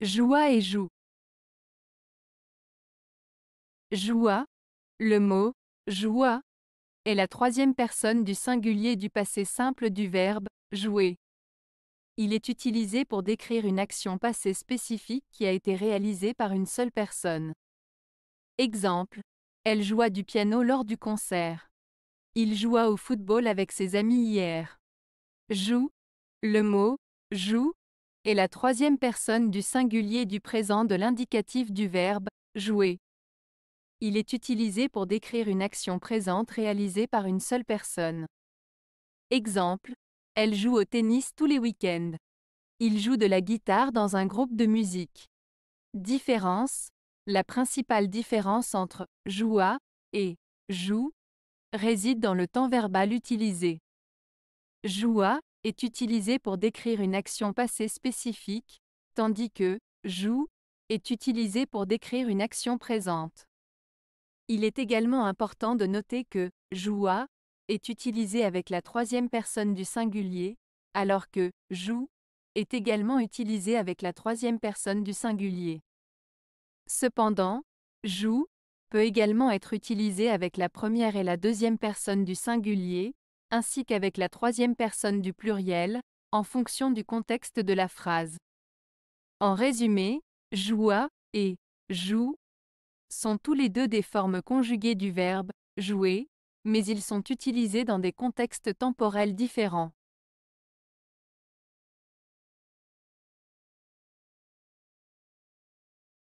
Joua et joue. Joua, Le mot joua » est la troisième personne du singulier du passé simple du verbe jouer. Il est utilisé pour décrire une action passée spécifique qui a été réalisée par une seule personne. Exemple. Elle joua du piano lors du concert. Il joua au football avec ses amis hier. Joue. Le mot joue est la troisième personne du singulier du présent de l'indicatif du verbe jouer. Il est utilisé pour décrire une action présente réalisée par une seule personne. Exemple, elle joue au tennis tous les week-ends. Il joue de la guitare dans un groupe de musique. Différence, la principale différence entre joua et joue réside dans le temps verbal utilisé. Joua est utilisé pour décrire une action passée spécifique, tandis que joue est utilisé pour décrire une action présente. Il est également important de noter que joua est utilisé avec la troisième personne du singulier, alors que joue est également utilisé avec la troisième personne du singulier. Cependant, joue peut également être utilisé avec la première et la deuxième personne du singulier, ainsi qu'avec la troisième personne du pluriel, en fonction du contexte de la phrase. En résumé, joua et joue sont tous les deux des formes conjuguées du verbe jouer, mais ils sont utilisés dans des contextes temporels différents.